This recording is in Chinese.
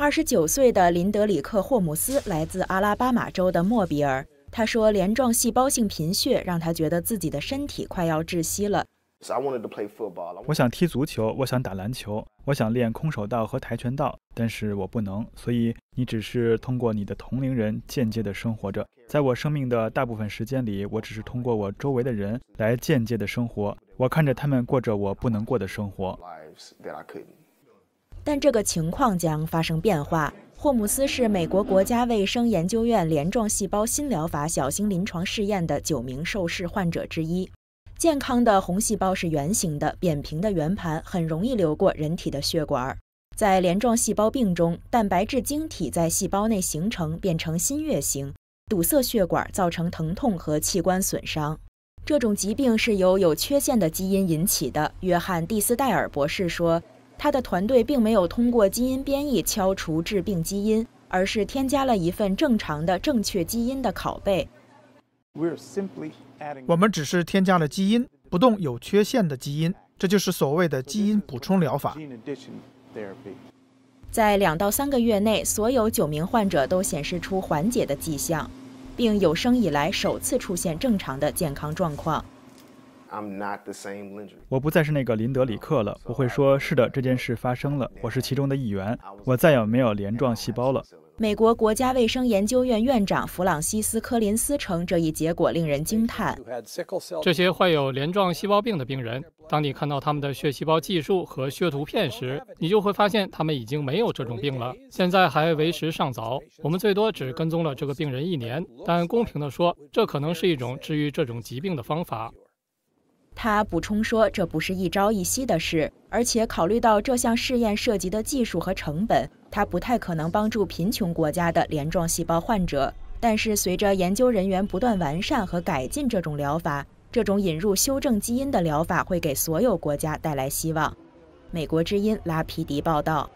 二十九岁的林德里克·霍姆斯来自阿拉巴马州的莫比尔。他说，镰状细胞性贫血让他觉得自己的身体快要窒息了。我想踢足球，我想打篮球，我想练空手道和跆拳道，但是我不能。所以，你只是通过你的同龄人间接地生活着。在我生命的大部分时间里，我只是通过我周围的人来间接地生活。我看着他们过着我不能过的生活。但这个情况将发生变化。霍姆斯是美国国家卫生研究院镰状细胞新疗法小型临床试验的九名受试患者之一。健康的红细胞是圆形的、扁平的圆盘，很容易流过人体的血管。在镰状细胞病中，蛋白质晶体在细胞内形成，变成新月形，堵塞血管，造成疼痛和器官损伤。这种疾病是由有缺陷的基因引起的。约翰·蒂斯戴尔博士说。他的团队并没有通过基因编译敲除致病基因，而是添加了一份正常的、正确基因的拷贝。我们只是添加了基因，不动有缺陷的基因，这就是所谓的基因补充疗法。在两到三个月内，所有九名患者都显示出缓解的迹象，并有生以来首次出现正常的健康状况。我不再是那个林德里克了。我会说，是的，这件事发生了。我是其中的一员。我再也没有镰状细胞了。美国国家卫生研究院院长弗朗西斯·科林斯称，这一结果令人惊叹。这些患有镰状细胞病的病人，当你看到他们的血细胞计数和血图片时，你就会发现他们已经没有这种病了。现在还为时尚早。我们最多只跟踪了这个病人一年，但公平地说，这可能是一种治愈这种疾病的方法。他补充说：“这不是一朝一夕的事，而且考虑到这项试验涉及的技术和成本，它不太可能帮助贫穷国家的镰状细胞患者。但是，随着研究人员不断完善和改进这种疗法，这种引入修正基因的疗法会给所有国家带来希望。”美国之音拉皮迪报道。